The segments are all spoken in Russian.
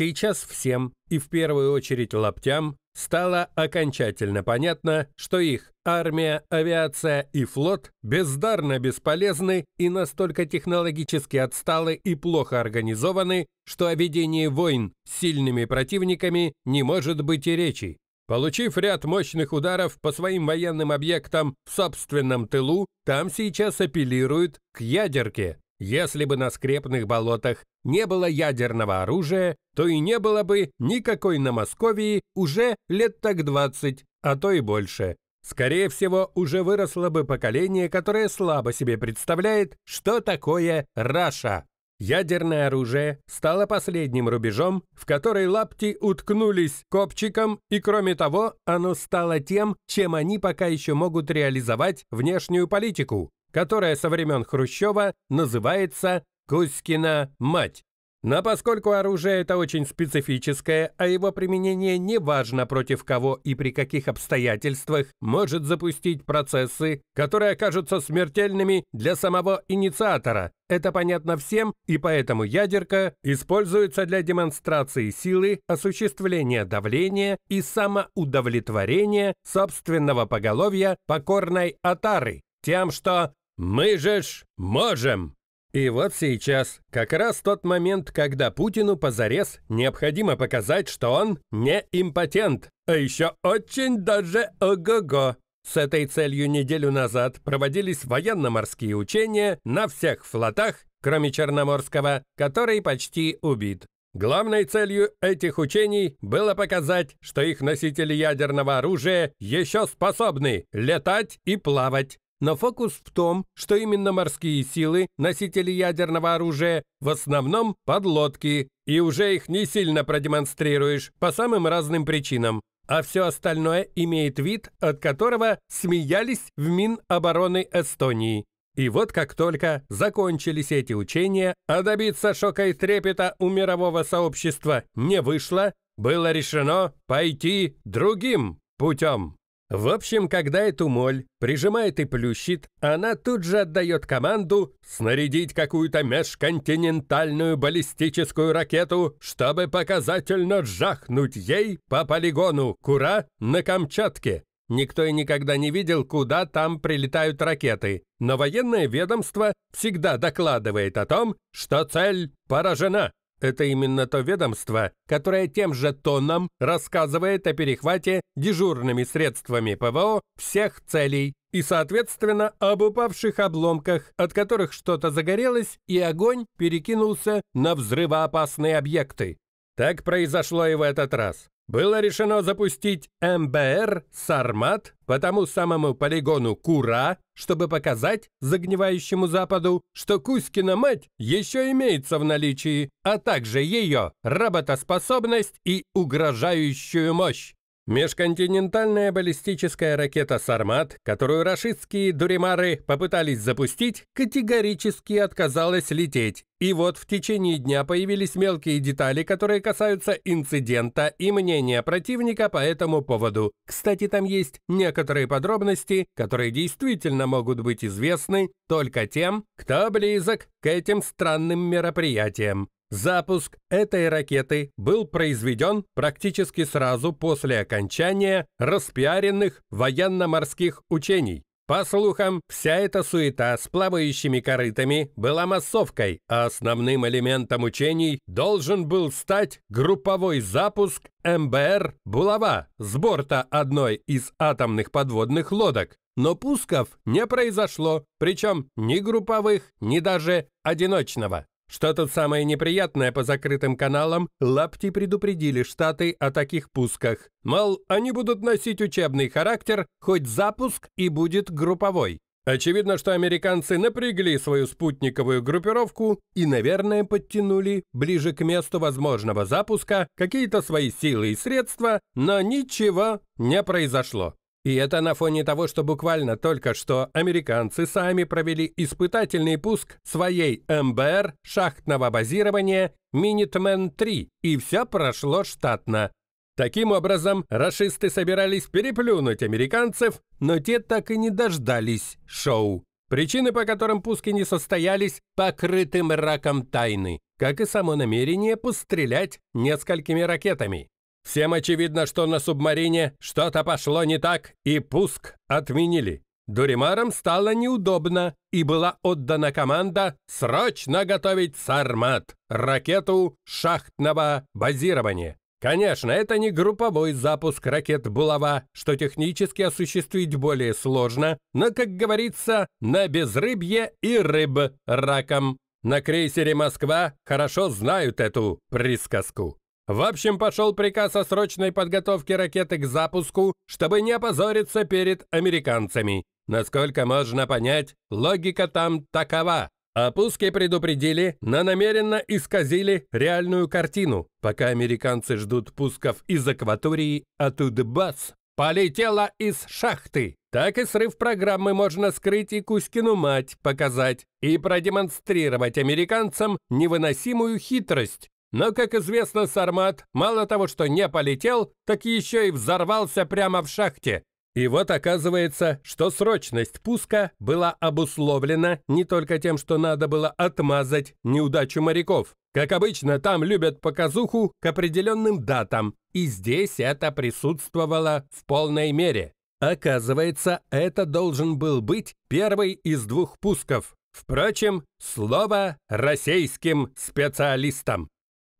Сейчас всем, и в первую очередь лаптям, стало окончательно понятно, что их армия, авиация и флот бездарно бесполезны и настолько технологически отсталы и плохо организованы, что о ведении войн с сильными противниками не может быть и речи. Получив ряд мощных ударов по своим военным объектам в собственном тылу, там сейчас апеллируют к ядерке. Если бы на скрепных болотах не было ядерного оружия, то и не было бы никакой на Московии уже лет так 20, а то и больше. Скорее всего, уже выросло бы поколение, которое слабо себе представляет, что такое Раша. Ядерное оружие стало последним рубежом, в который лапти уткнулись копчиком, и кроме того, оно стало тем, чем они пока еще могут реализовать внешнюю политику, которая со времен Хрущева называется Кузькина мать. Но поскольку оружие это очень специфическое, а его применение не важно против кого и при каких обстоятельствах, может запустить процессы, которые окажутся смертельными для самого инициатора. Это понятно всем, и поэтому ядерка используется для демонстрации силы, осуществления давления и самоудовлетворения собственного поголовья покорной атары, тем, что «мы же ж можем». И вот сейчас, как раз тот момент, когда Путину позарез необходимо показать, что он не импотент, а еще очень даже ого-го. С этой целью неделю назад проводились военно-морские учения на всех флотах, кроме Черноморского, который почти убит. Главной целью этих учений было показать, что их носители ядерного оружия еще способны летать и плавать. Но фокус в том, что именно морские силы, носители ядерного оружия, в основном подлодки, и уже их не сильно продемонстрируешь по самым разным причинам. А все остальное имеет вид, от которого смеялись в Минобороны Эстонии. И вот как только закончились эти учения, а добиться шока и трепета у мирового сообщества не вышло, было решено пойти другим путем. В общем, когда эту моль прижимает и плющит, она тут же отдает команду снарядить какую-то межконтинентальную баллистическую ракету, чтобы показательно жахнуть ей по полигону Кура на Камчатке. Никто и никогда не видел, куда там прилетают ракеты, но военное ведомство всегда докладывает о том, что цель поражена. Это именно то ведомство, которое тем же тоном рассказывает о перехвате дежурными средствами ПВО всех целей и, соответственно, об упавших обломках, от которых что-то загорелось, и огонь перекинулся на взрывоопасные объекты. Так произошло и в этот раз было решено запустить МБР «Сармат» по тому самому полигону Кура, чтобы показать загнивающему Западу, что Кузькина мать еще имеется в наличии, а также ее работоспособность и угрожающую мощь. Межконтинентальная баллистическая ракета «Сармат», которую рашистские дуримары попытались запустить, категорически отказалась лететь. И вот в течение дня появились мелкие детали, которые касаются инцидента и мнения противника по этому поводу. Кстати, там есть некоторые подробности, которые действительно могут быть известны только тем, кто близок к этим странным мероприятиям. Запуск этой ракеты был произведен практически сразу после окончания распиаренных военно-морских учений. По слухам, вся эта суета с плавающими корытами была массовкой, а основным элементом учений должен был стать групповой запуск МБР «Булава» с борта одной из атомных подводных лодок. Но пусков не произошло, причем ни групповых, ни даже одиночного. Что тут самое неприятное по закрытым каналам, лапти предупредили Штаты о таких пусках. Мол, они будут носить учебный характер, хоть запуск и будет групповой. Очевидно, что американцы напрягли свою спутниковую группировку и, наверное, подтянули ближе к месту возможного запуска какие-то свои силы и средства, но ничего не произошло. И это на фоне того, что буквально только что американцы сами провели испытательный пуск своей МБР шахтного базирования «Минитмен-3», и все прошло штатно. Таким образом, расисты собирались переплюнуть американцев, но те так и не дождались шоу. Причины, по которым пуски не состоялись, покрыты мраком тайны, как и само намерение пострелять несколькими ракетами. Всем очевидно, что на субмарине что-то пошло не так, и пуск отменили. Дуримарам стало неудобно, и была отдана команда срочно готовить «Сармат» – ракету шахтного базирования. Конечно, это не групповой запуск ракет «Булава», что технически осуществить более сложно, но, как говорится, на безрыбье и рыб раком. На крейсере «Москва» хорошо знают эту присказку. В общем, пошел приказ о срочной подготовке ракеты к запуску, чтобы не опозориться перед американцами. Насколько можно понять, логика там такова. О пуске предупредили, но намеренно исказили реальную картину. Пока американцы ждут пусков из акватории, а тут бац, полетела из шахты. Так и срыв программы можно скрыть и Кузькину мать показать и продемонстрировать американцам невыносимую хитрость. Но, как известно, Сармат мало того, что не полетел, так еще и взорвался прямо в шахте. И вот оказывается, что срочность пуска была обусловлена не только тем, что надо было отмазать неудачу моряков. Как обычно, там любят показуху к определенным датам, и здесь это присутствовало в полной мере. Оказывается, это должен был быть первый из двух пусков. Впрочем, слово российским специалистам.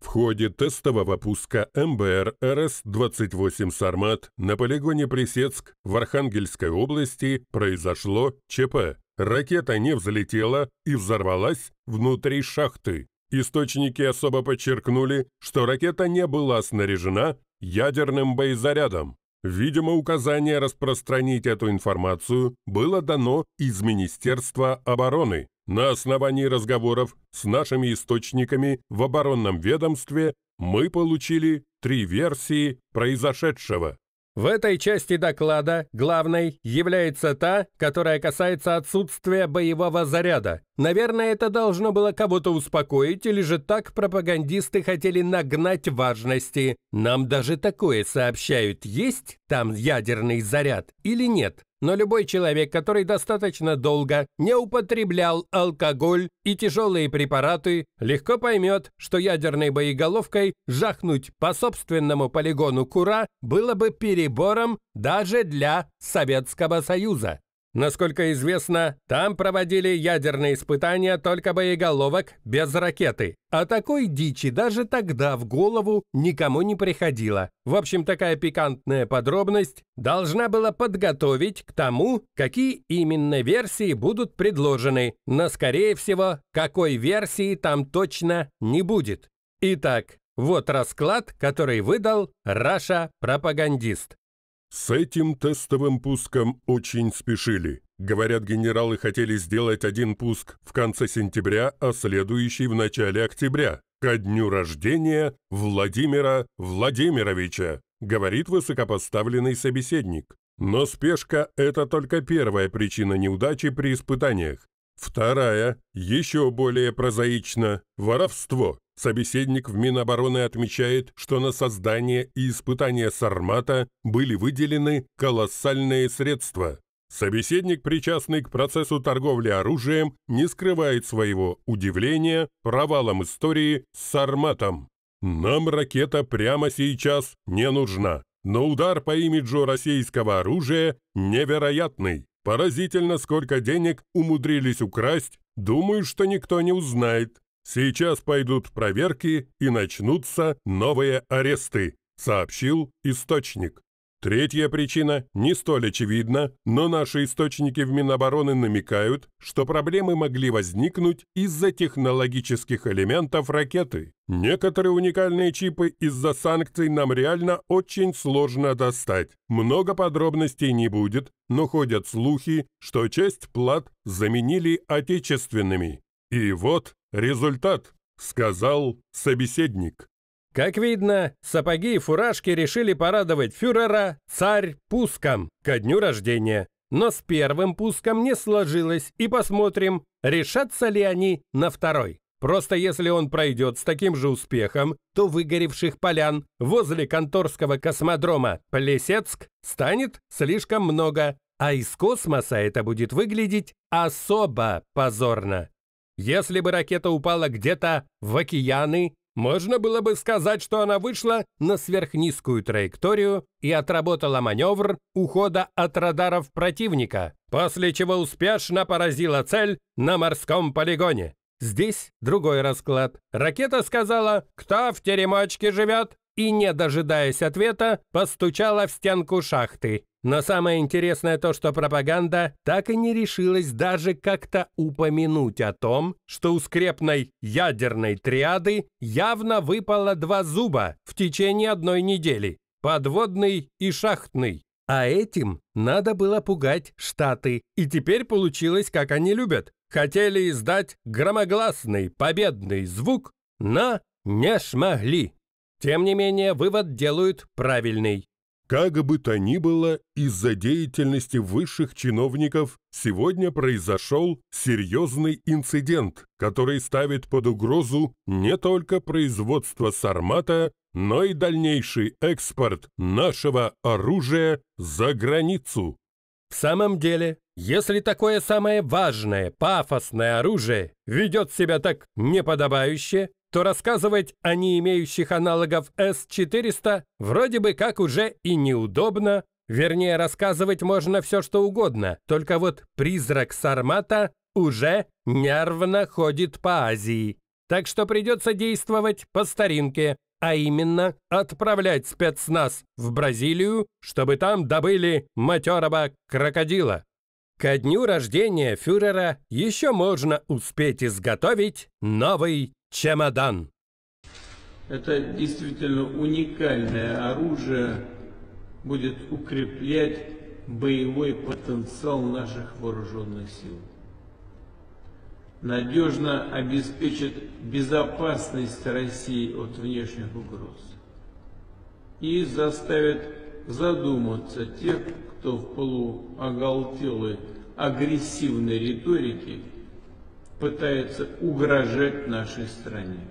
В ходе тестового пуска МБР РС-28 «Сармат» на полигоне Пресецк в Архангельской области произошло ЧП. Ракета не взлетела и взорвалась внутри шахты. Источники особо подчеркнули, что ракета не была снаряжена ядерным боезарядом. Видимо, указание распространить эту информацию было дано из Министерства обороны. На основании разговоров с нашими источниками в оборонном ведомстве мы получили три версии произошедшего. В этой части доклада главной является та, которая касается отсутствия боевого заряда. Наверное, это должно было кого-то успокоить, или же так пропагандисты хотели нагнать важности. Нам даже такое сообщают, есть там ядерный заряд или нет но любой человек, который достаточно долго не употреблял алкоголь и тяжелые препараты, легко поймет, что ядерной боеголовкой жахнуть по собственному полигону Кура было бы перебором даже для Советского Союза. Насколько известно, там проводили ядерные испытания только боеголовок без ракеты. А такой дичи даже тогда в голову никому не приходило. В общем, такая пикантная подробность должна была подготовить к тому, какие именно версии будут предложены, но, скорее всего, какой версии там точно не будет. Итак, вот расклад, который выдал Раша-пропагандист. С этим тестовым пуском очень спешили. Говорят, генералы хотели сделать один пуск в конце сентября, а следующий в начале октября, ко дню рождения Владимира Владимировича, говорит высокопоставленный собеседник. Но спешка – это только первая причина неудачи при испытаниях. Вторая, еще более прозаично, воровство. Собеседник в Минобороны отмечает, что на создание и испытание Сармата были выделены колоссальные средства. Собеседник, причастный к процессу торговли оружием, не скрывает своего удивления провалом истории с Сарматом. «Нам ракета прямо сейчас не нужна, но удар по имиджу российского оружия невероятный. Поразительно, сколько денег умудрились украсть. Думаю, что никто не узнает. Сейчас пойдут проверки и начнутся новые аресты», — сообщил источник. Третья причина не столь очевидна, но наши источники в Минобороны намекают, что проблемы могли возникнуть из-за технологических элементов ракеты. Некоторые уникальные чипы из-за санкций нам реально очень сложно достать. Много подробностей не будет, но ходят слухи, что часть плат заменили отечественными. И вот результат, сказал собеседник. Как видно, сапоги и фуражки решили порадовать фюрера «Царь пуском» ко дню рождения. Но с первым пуском не сложилось, и посмотрим, решатся ли они на второй. Просто если он пройдет с таким же успехом, то выгоревших полян возле конторского космодрома Плесецк станет слишком много, а из космоса это будет выглядеть особо позорно. Если бы ракета упала где-то в океаны можно было бы сказать, что она вышла на сверхнизкую траекторию и отработала маневр ухода от радаров противника, после чего успешно поразила цель на морском полигоне. Здесь другой расклад. Ракета сказала «Кто в теремочке живет?» и, не дожидаясь ответа, постучала в стенку шахты. Но самое интересное то, что пропаганда так и не решилась даже как-то упомянуть о том, что у скрепной ядерной триады явно выпало два зуба в течение одной недели – подводный и шахтный. А этим надо было пугать Штаты, и теперь получилось, как они любят. Хотели издать громогласный победный звук, но не смогли. Тем не менее, вывод делают правильный. Как бы то ни было, из-за деятельности высших чиновников сегодня произошел серьезный инцидент, который ставит под угрозу не только производство сармата, но и дальнейший экспорт нашего оружия за границу. В самом деле, если такое самое важное, пафосное оружие ведет себя так неподобающе, то рассказывать о не имеющих аналогов С-400 вроде бы как уже и неудобно, вернее рассказывать можно все что угодно, только вот призрак Сармата уже нервно ходит по Азии. Так что придется действовать по старинке, а именно отправлять спецназ в Бразилию, чтобы там добыли матерого крокодила. Ко дню рождения фюрера еще можно успеть изготовить новый чемодан. Это действительно уникальное оружие будет укреплять боевой потенциал наших вооруженных сил надежно обеспечит безопасность России от внешних угроз и заставит задуматься тех, кто в полуоголтелой агрессивной риторике пытается угрожать нашей стране.